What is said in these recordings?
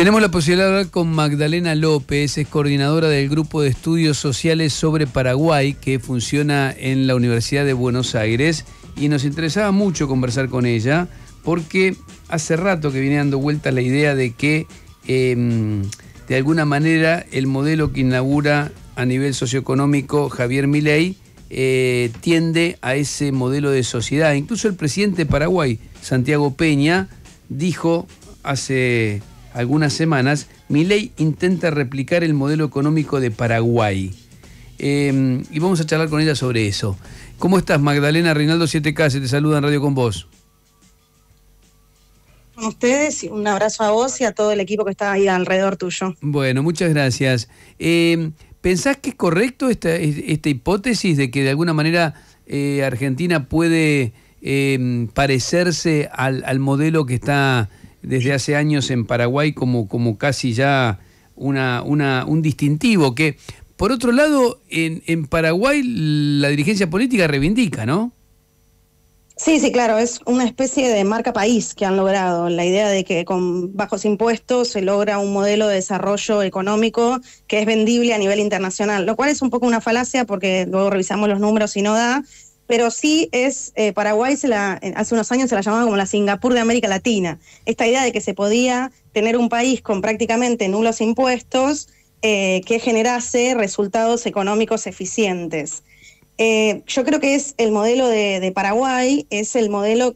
Tenemos la posibilidad de hablar con Magdalena López, es coordinadora del Grupo de Estudios Sociales sobre Paraguay que funciona en la Universidad de Buenos Aires y nos interesaba mucho conversar con ella porque hace rato que viene dando vuelta la idea de que em, de alguna manera el modelo que inaugura a nivel socioeconómico Javier Milei eh, tiende a ese modelo de sociedad. Incluso el presidente de Paraguay, Santiago Peña, dijo hace algunas semanas, Milei intenta replicar el modelo económico de Paraguay. Em, y vamos a charlar con ella sobre eso. ¿Cómo estás, Magdalena Reinaldo 7K? Se te saluda en Radio con vos. Con ustedes, un abrazo a vos y a todo el equipo que está ahí alrededor tuyo. Bueno, muchas gracias. Em, ¿Pensás que es correcto esta, hipótesis de que de alguna manera eh, Argentina puede em, parecerse al modelo que está desde hace años en Paraguay como, como casi ya una, un distintivo que, por otro lado, en, en Paraguay la dirigencia política reivindica, ¿no? Sí, sí, claro, es una especie de marca país que han logrado, la idea de que con bajos impuestos se logra un modelo de desarrollo económico que es vendible a nivel internacional, lo cual es un poco una falacia porque luego revisamos los números y no da, pero sí es, eh, Paraguay se la, hace unos años se la llamaba como la Singapur de América Latina. Esta idea de que se podía tener un país con prácticamente nulos impuestos eh, que generase resultados económicos eficientes. Eh, yo creo que es el modelo de, de, Paraguay, es el modelo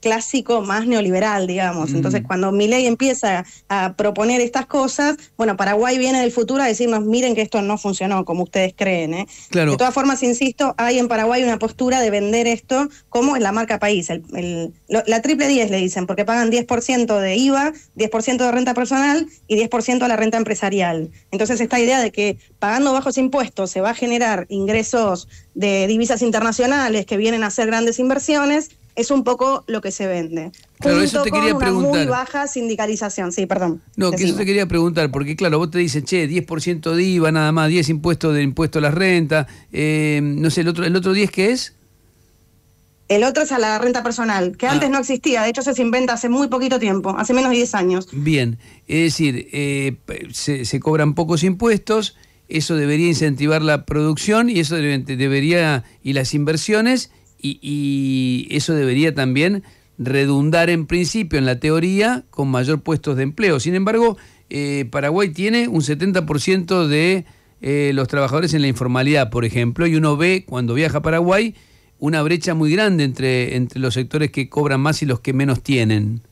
clásico más neoliberal, digamos. Mm. Entonces, cuando mi ley empieza a proponer estas cosas, bueno, Paraguay viene del futuro a decirnos, miren que esto no funcionó como ustedes creen. ¿eh? Claro. De todas formas, insisto, hay en Paraguay una postura de vender esto como es la marca país. la triple 10 le dicen, porque pagan 10% de IVA, 10% de renta personal y 10% a la renta empresarial. Entonces, esta idea de que pagando bajos impuestos se va a generar ingresos de divisas internacionales que vienen a hacer grandes inversiones, es un poco lo que se vende. Claro, eso te quería preguntar. Muy baja sindicalización, sí, perdón. No, que eso te quería preguntar, porque claro, vos te dicen, che, 10% de IVA nada más, 10 impuestos de impuesto a la renta... Eh, no sé, el otro, el otro 10 qué es? El otro es a la renta personal, que ah. antes no existía, de hecho se inventa hace muy poquito tiempo, hace menos de 10 años. Bien, es decir, eh, se, cobran pocos impuestos, eso debería incentivar la producción y eso debería, y las inversiones, y, eso debería también redundar en principio en la teoría con mayor puestos de empleo. Sin embargo, eh, Paraguay tiene un 70% de eh, los trabajadores en la informalidad, por ejemplo, y uno ve cuando viaja a Paraguay una brecha muy grande entre, entre los sectores que cobran más y los que menos tienen.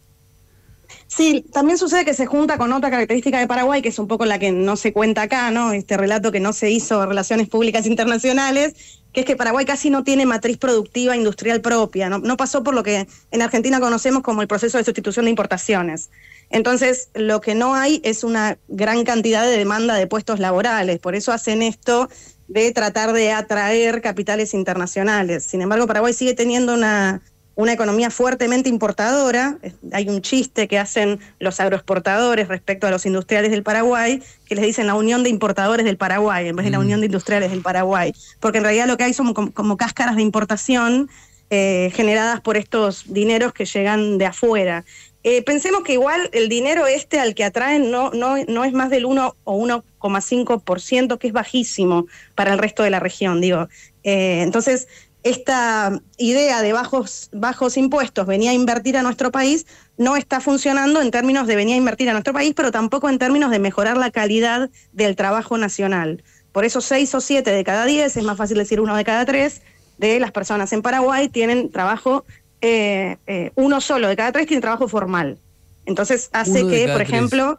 Sí, también sucede que se junta con otra característica de Paraguay, que es un poco la que no se cuenta acá, ¿no? Este relato que no se hizo de relaciones públicas internacionales, que es que Paraguay casi no tiene matriz productiva industrial propia, no, no pasó por lo que en Argentina conocemos como el proceso de sustitución de importaciones. Entonces, lo que no hay es una gran cantidad de demanda de puestos laborales, por eso hacen esto de tratar de atraer capitales internacionales. Sin embargo, Paraguay sigue teniendo una una economía fuertemente importadora. Hay un chiste que hacen los agroexportadores respecto a los industriales del Paraguay, que les dicen la Unión de Importadores del Paraguay en vez de la mm. Unión de Industriales del Paraguay, porque en realidad lo que hay son como, cáscaras de importación eh, generadas por estos dineros que llegan de afuera. Eh, pensemos que igual el dinero este al que atraen no, no, no es más del 1 o 1,5%, que es bajísimo para el resto de la región, digo. Eh, entonces, esta idea de bajos, bajos impuestos venía a invertir a nuestro país no está funcionando en términos de venía a invertir a nuestro país, pero tampoco en términos de mejorar la calidad del trabajo nacional. Por eso seis o siete de cada diez, es más fácil decir uno de cada tres, de las personas en Paraguay tienen trabajo, eh, eh, uno solo de cada tres tiene trabajo formal. Entonces hace que, por ejemplo,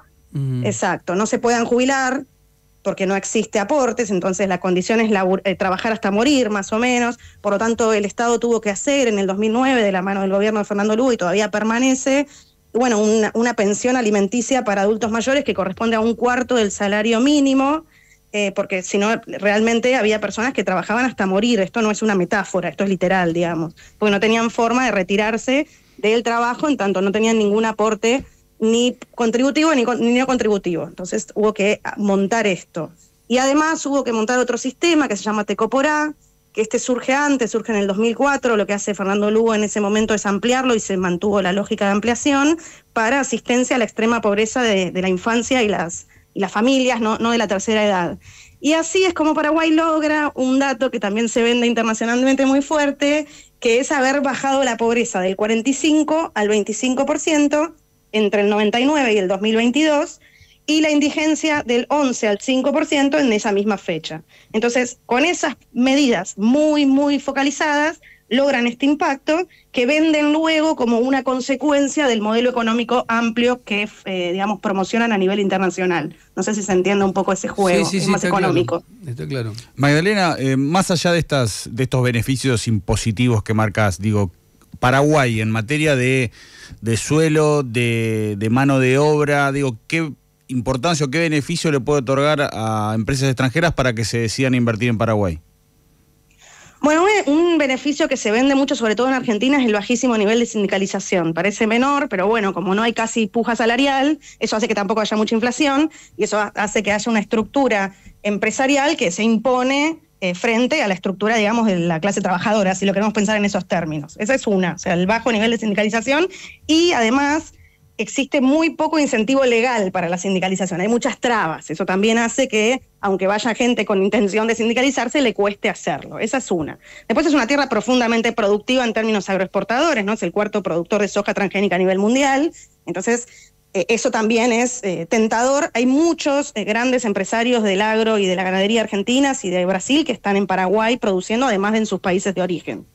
exacto, no se puedan jubilar, porque no existe aportes, entonces la condición es eh, trabajar hasta morir, más o menos. Por lo tanto, el Estado tuvo que hacer en el 2009, de la mano del gobierno de Fernando Lugo, y todavía permanece, bueno, una, pensión alimenticia para adultos mayores que corresponde a un cuarto del salario mínimo, eh, porque si no, realmente había personas que trabajaban hasta morir. Esto no es una metáfora, esto es literal, digamos, porque no tenían forma de retirarse del trabajo, en tanto no tenían ningún aporte ni contributivo ni, no contributivo. Entonces hubo que ah, montar esto. Y además hubo que montar otro sistema que se llama Tecoporá, que este surge antes, surge en el 2004, lo que hace Fernando Lugo en ese momento es ampliarlo y se mantuvo la lógica de ampliación para asistencia a la extrema pobreza de, la infancia y las, las familias, no, no de la tercera edad. Y así es como Paraguay logra un dato que también se vende internacionalmente muy fuerte, que es haber bajado la pobreza del 45 al 25% entre el 99 y el 2022 y la indigencia del 11 al 5% en esa misma fecha. Entonces, con esas medidas muy, muy focalizadas, logran este impacto que venden luego como una consecuencia del modelo económico amplio que, eh, digamos, promocionan a nivel internacional. No sé si se entiende un poco ese juego, más económico. claro. Magdalena, eh, más allá de, estas, de estos beneficios impositivos que marcas, digo, Paraguay en materia de, suelo, de, de, mano de obra? Digo, ¿qué importancia o qué beneficio le puede otorgar a empresas extranjeras para que se decidan invertir en Paraguay? Bueno, un beneficio que se vende mucho, sobre todo en Argentina, es el bajísimo nivel de sindicalización. Parece menor, pero bueno, como no hay casi puja salarial, eso hace que tampoco haya mucha inflación y eso hace que haya una estructura empresarial que se impone eh, frente a la estructura, digamos, de la clase trabajadora, si lo queremos pensar en esos términos. Esa es una, o sea, el bajo nivel de sindicalización y además existe muy poco incentivo legal para la sindicalización, hay muchas trabas, eso también hace que, aunque vaya gente con intención de sindicalizarse, le cueste hacerlo, esa es una. Después es una tierra profundamente productiva en términos agroexportadores, ¿no? Es el cuarto productor de soja transgénica a nivel mundial, entonces eh, eso también es eh, tentador. Hay muchos eh, grandes empresarios del agro y de la ganadería argentinas y de Brasil que están en Paraguay produciendo, además de en sus países de origen.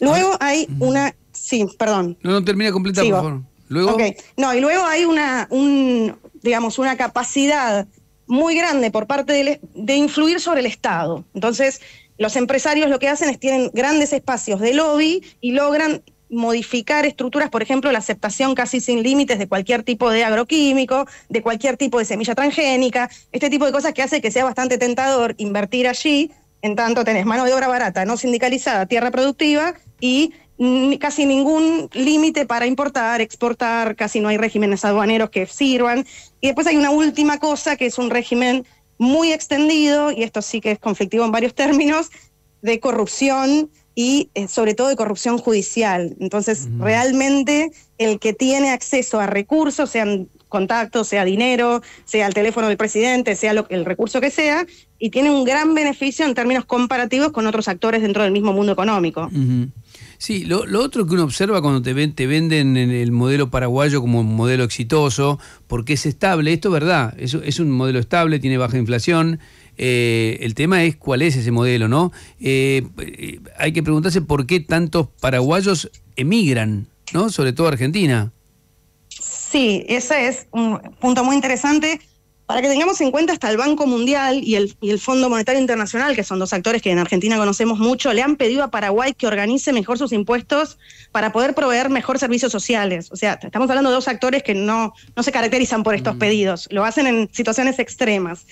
Luego ah, hay mm. una... Sí, perdón. No, termina completa, Luego... No, y luego hay una, un, digamos, una capacidad muy grande por parte de, de influir sobre el Estado. Entonces, los empresarios lo que hacen es tienen grandes espacios de lobby y logran modificar estructuras, por ejemplo, la aceptación casi sin límites de cualquier tipo de agroquímico, de cualquier tipo de semilla transgénica, este tipo de cosas que hace que sea bastante tentador invertir allí, en tanto tenés mano de obra barata, no sindicalizada, tierra productiva y casi ningún límite para importar, exportar, casi no hay regímenes aduaneros que sirvan. Y después hay una última cosa que es un régimen muy extendido, y esto sí que es conflictivo en varios términos, de corrupción y eh, sobre todo de corrupción judicial. Entonces, realmente el que tiene acceso a recursos, sean contactos, sea dinero, sea el teléfono del presidente, sea el recurso que sea, y tiene un gran beneficio en términos comparativos con otros actores dentro del mismo mundo económico. Sí, lo, otro que uno observa cuando te, ven, te venden en el modelo paraguayo como un modelo exitoso, porque es estable, esto es verdad, es un modelo estable, tiene baja inflación, eh, el tema es cuál es ese modelo, ¿no? Eh, eh, hay que preguntarse por qué tantos paraguayos emigran, ¿no? Sobre todo a Argentina. Sí, ese es un punto muy interesante. Para que tengamos en cuenta, hasta el Banco Mundial y el, Fondo Monetario Internacional, que son dos actores que en Argentina conocemos mucho, le han pedido a Paraguay que organice mejor sus impuestos para poder proveer mejor servicios sociales. O sea, estamos hablando de dos actores que no, no se caracterizan por estos mm. pedidos, lo hacen en situaciones extremas.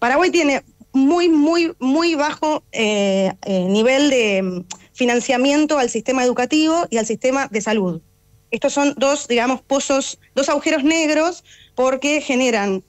Paraguay tiene muy, muy, muy bajo eh, eh, nivel de mm, financiamiento al sistema educativo y al sistema de salud. Estos son dos, digamos, pozos, dos agujeros negros porque generan,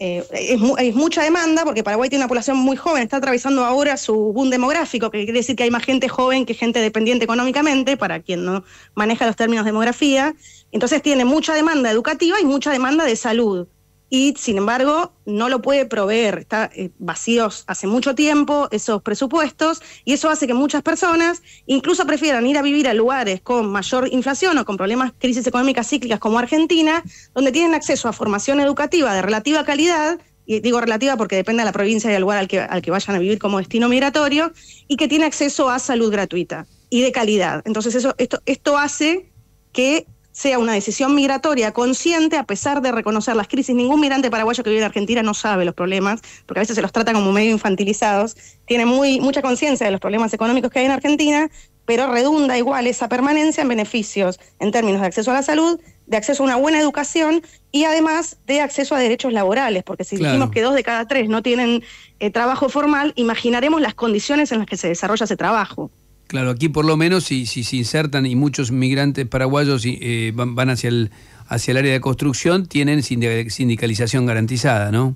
eh, es, es, mucha demanda, porque Paraguay tiene una población muy joven, está atravesando ahora su boom demográfico, que quiere decir que hay más gente joven que gente dependiente económicamente, para quien no maneja los términos demografía. Entonces tiene mucha demanda educativa y mucha demanda de salud y sin embargo no lo puede proveer, está eh, vacíos hace mucho tiempo esos presupuestos y eso hace que muchas personas incluso prefieran ir a vivir a lugares con mayor inflación o con problemas, crisis económicas cíclicas como Argentina, donde tienen acceso a formación educativa de relativa calidad, y digo relativa porque depende de la provincia y del lugar al que, al que vayan a vivir como destino migratorio, y que tiene acceso a salud gratuita y de calidad. Entonces eso, esto, esto hace que sea una decisión migratoria consciente, a pesar de reconocer las crisis. Ningún migrante paraguayo que vive en Argentina no sabe los problemas, porque a veces se los trata como medio infantilizados. Tiene muy, mucha conciencia de los problemas económicos que hay en Argentina, pero redunda igual esa permanencia en beneficios en términos de acceso a la salud, de acceso a una buena educación y además de acceso a derechos laborales, porque si decimos que dos de cada tres no tienen eh, trabajo formal, imaginaremos las condiciones en las que se desarrolla ese trabajo. Claro, aquí por lo menos si, si se insertan y muchos migrantes paraguayos eh, van, van hacia, el, hacia el área de construcción, tienen sindicalización garantizada, ¿no?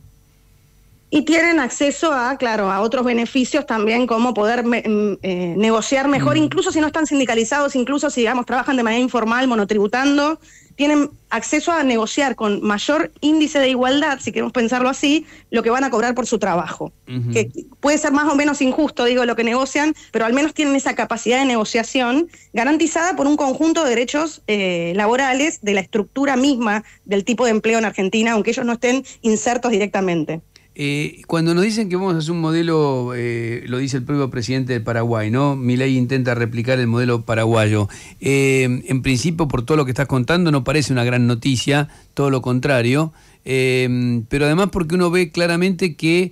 y tienen acceso a, claro, a otros beneficios también, como poder mm, eh, negociar mejor, mm. incluso si no están sindicalizados, incluso si, digamos, trabajan de manera informal, monotributando, tienen acceso a negociar con mayor índice de igualdad, si queremos pensarlo así, lo que van a cobrar por su trabajo. Que puede ser más o menos injusto, digo, lo que negocian, pero al menos tienen esa capacidad de negociación garantizada por un conjunto de derechos eh, laborales de la estructura misma del tipo de empleo en Argentina, aunque ellos no estén insertos directamente. Eh, cuando nos dicen que vamos a hacer un modelo, eh, lo dice el propio presidente del Paraguay, ¿no? Milei intenta replicar el modelo paraguayo. Eh, en principio, por todo lo que estás contando, no parece una gran noticia, todo lo contrario. pero además porque uno ve claramente que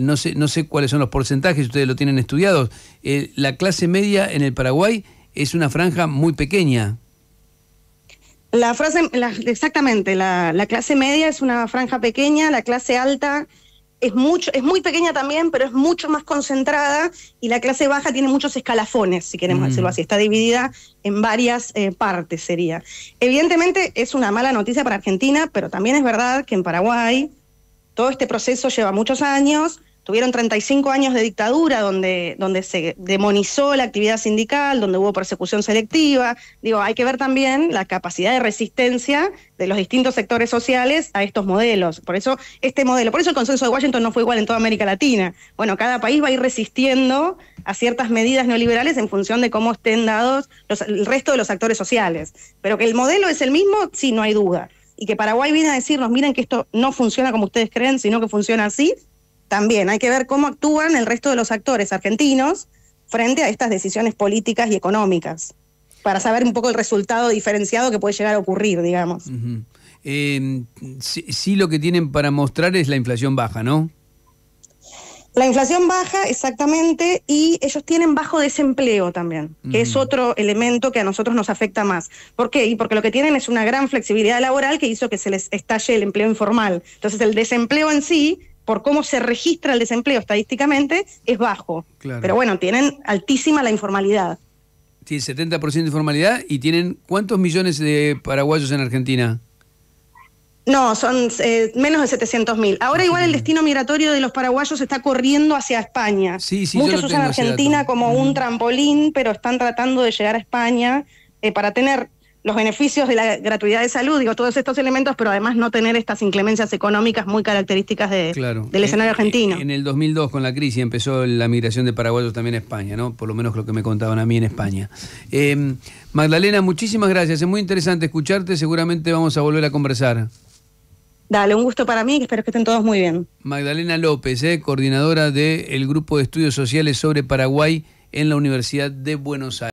no, sé, no sé cuáles son los porcentajes, ustedes lo tienen estudiados. la clase media en el Paraguay es una franja muy pequeña. La frase, exactamente, la, clase media es una franja pequeña, la clase alta es, mucho, es muy pequeña también, pero es mucho más concentrada y la clase baja tiene muchos escalafones, si queremos mm. decirlo así, está dividida en varias eh, partes sería. Evidentemente es una mala noticia para Argentina, pero también es verdad que en Paraguay todo este proceso lleva muchos años, Tuvieron 35 años de dictadura donde, donde se demonizó la actividad sindical, donde hubo persecución selectiva. Digo, hay que ver también la capacidad de resistencia de los distintos sectores sociales a estos modelos. Por eso este modelo, por eso el consenso de Washington no fue igual en toda América Latina. Bueno, cada país va a ir resistiendo a ciertas medidas neoliberales en función de cómo estén dados el resto de los actores sociales. Pero que el modelo es el mismo, sí, no hay duda. Y que Paraguay viene a decirnos, miren que esto no funciona como ustedes creen, sino que funciona así, también hay que ver cómo actúan el resto de los actores argentinos frente a estas decisiones políticas y económicas, para saber un poco el resultado diferenciado que puede llegar a ocurrir, digamos. Em, sí, lo que tienen para mostrar es la inflación baja, ¿no? La inflación baja, exactamente, y ellos tienen bajo desempleo también, que es otro elemento que a nosotros nos afecta más. ¿Por qué? Y porque lo que tienen es una gran flexibilidad laboral que hizo que se les estalle el empleo informal. Entonces, el desempleo en sí por cómo se registra el desempleo estadísticamente, es bajo. Pero bueno, tienen altísima la informalidad. Tienen 70% de informalidad y tienen ¿cuántos millones de paraguayos en Argentina? No, son eh, menos de 700 mil. Ahora igual el destino migratorio de los paraguayos está corriendo hacia España. Sí, sí, Muchos usan Argentina como un trampolín, pero están tratando de llegar a España eh, para tener los beneficios de la gratuidad de salud, digo, todos estos elementos, pero además no tener estas inclemencias económicas muy características de, del escenario argentino. En el 2002, con la crisis, empezó la migración de paraguayos también a España, ¿no? Por lo menos lo que me contaban a mí en España. Em, Magdalena, muchísimas gracias. Es muy interesante escucharte. Seguramente vamos a volver a conversar. Dale, un gusto para mí, espero que estén todos muy bien. Magdalena López, eh, coordinadora del Grupo de Estudios Sociales sobre Paraguay en la Universidad de Buenos Aires.